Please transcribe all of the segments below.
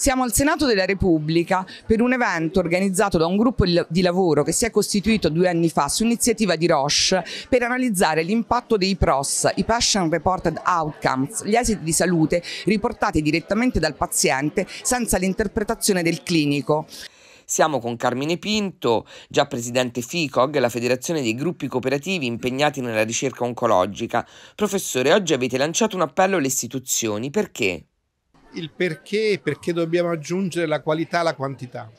Siamo al Senato della Repubblica per un evento organizzato da un gruppo di lavoro che si è costituito due anni fa su iniziativa di Roche per analizzare l'impatto dei PROS, i Passion Reported Outcomes, gli esiti di salute riportati direttamente dal paziente senza l'interpretazione del clinico. Siamo con Carmine Pinto, già presidente FICOG, la federazione dei gruppi cooperativi impegnati nella ricerca oncologica. Professore, oggi avete lanciato un appello alle istituzioni, perché? il perché e perché dobbiamo aggiungere la qualità alla quantità.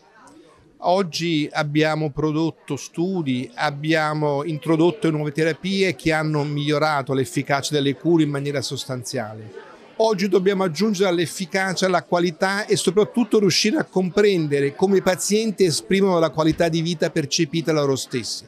Oggi abbiamo prodotto studi, abbiamo introdotto nuove terapie che hanno migliorato l'efficacia delle cure in maniera sostanziale. Oggi dobbiamo aggiungere all'efficacia la qualità e soprattutto riuscire a comprendere come i pazienti esprimono la qualità di vita percepita loro stessi.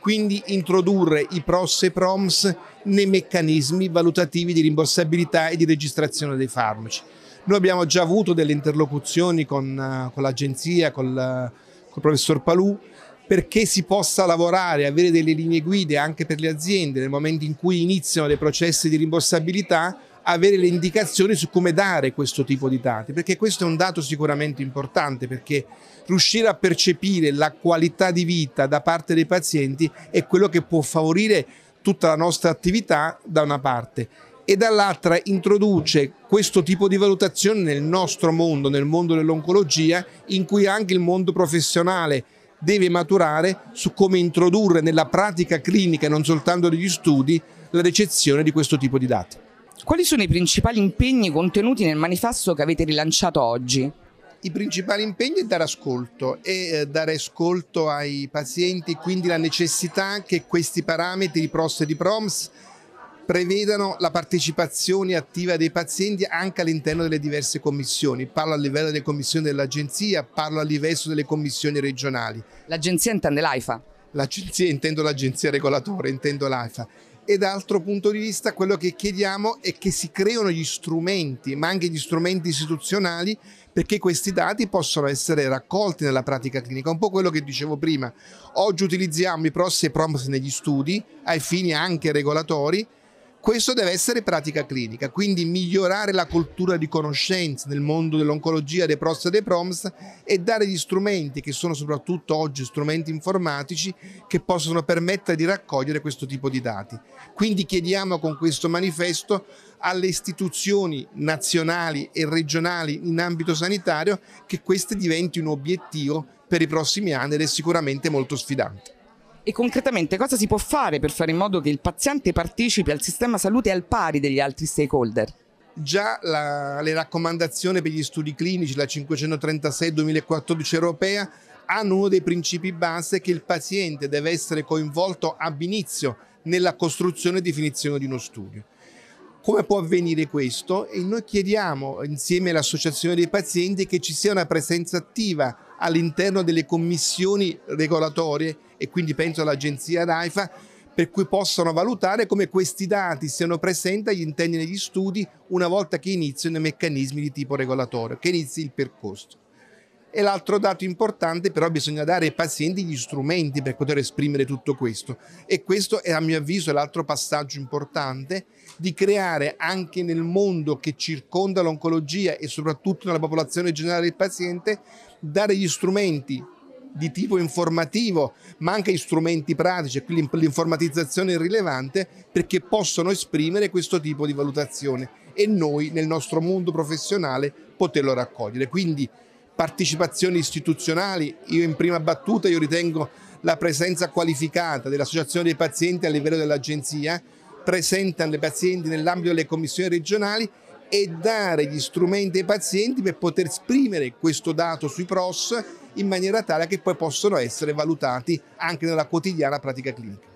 Quindi introdurre i PROS e PROMS nei meccanismi valutativi di rimborsabilità e di registrazione dei farmaci. Noi abbiamo già avuto delle interlocuzioni con, eh, con l'agenzia, con il eh, professor Palù, perché si possa lavorare, avere delle linee guida anche per le aziende nel momento in cui iniziano dei processi di rimborsabilità, avere le indicazioni su come dare questo tipo di dati, perché questo è un dato sicuramente importante, perché riuscire a percepire la qualità di vita da parte dei pazienti è quello che può favorire tutta la nostra attività da una parte e dall'altra introduce questo tipo di valutazione nel nostro mondo, nel mondo dell'oncologia, in cui anche il mondo professionale deve maturare su come introdurre nella pratica clinica, e non soltanto negli studi, la ricezione di questo tipo di dati. Quali sono i principali impegni contenuti nel manifesto che avete rilanciato oggi? I principali impegni è dare ascolto e eh, dare ascolto ai pazienti, quindi la necessità che questi parametri di PROS e di PROMS prevedano la partecipazione attiva dei pazienti anche all'interno delle diverse commissioni. Parlo a livello delle commissioni dell'agenzia, parlo a livello delle commissioni regionali. L'agenzia intende l'AIFA? L'agenzia, intendo l'agenzia regolatore, intendo l'AIFA. E dall'altro punto di vista quello che chiediamo è che si creino gli strumenti, ma anche gli strumenti istituzionali, perché questi dati possono essere raccolti nella pratica clinica. Un po' quello che dicevo prima. Oggi utilizziamo i pros e PROMS negli studi, ai fini anche regolatori, questo deve essere pratica clinica, quindi migliorare la cultura di conoscenza nel mondo dell'oncologia, dei prostate e dei PROMS e dare gli strumenti, che sono soprattutto oggi strumenti informatici, che possono permettere di raccogliere questo tipo di dati. Quindi chiediamo con questo manifesto alle istituzioni nazionali e regionali in ambito sanitario che questo diventi un obiettivo per i prossimi anni ed è sicuramente molto sfidante. E concretamente cosa si può fare per fare in modo che il paziente partecipi al sistema salute al pari degli altri stakeholder? Già la, le raccomandazioni per gli studi clinici, la 536-2014 europea, hanno uno dei principi base che il paziente deve essere coinvolto ab inizio nella costruzione e definizione di uno studio. Come può avvenire questo? E noi chiediamo insieme all'Associazione dei Pazienti che ci sia una presenza attiva all'interno delle commissioni regolatorie e quindi penso all'agenzia RAIFA per cui possano valutare come questi dati siano presenti agli interni degli studi una volta che iniziano i meccanismi di tipo regolatorio, che inizi il percorso. E l'altro dato importante, però bisogna dare ai pazienti gli strumenti per poter esprimere tutto questo. E questo è a mio avviso l'altro passaggio importante di creare anche nel mondo che circonda l'oncologia e soprattutto nella popolazione generale del paziente, dare gli strumenti di tipo informativo, ma anche gli strumenti pratici, quindi l'informatizzazione è rilevante, perché possono esprimere questo tipo di valutazione e noi nel nostro mondo professionale poterlo raccogliere. Quindi partecipazioni istituzionali. Io in prima battuta ritengo la presenza qualificata dell'Associazione dei Pazienti a livello dell'Agenzia, presente i pazienti nell'ambito delle commissioni regionali e dare gli strumenti ai pazienti per poter esprimere questo dato sui PROS in maniera tale che poi possano essere valutati anche nella quotidiana pratica clinica.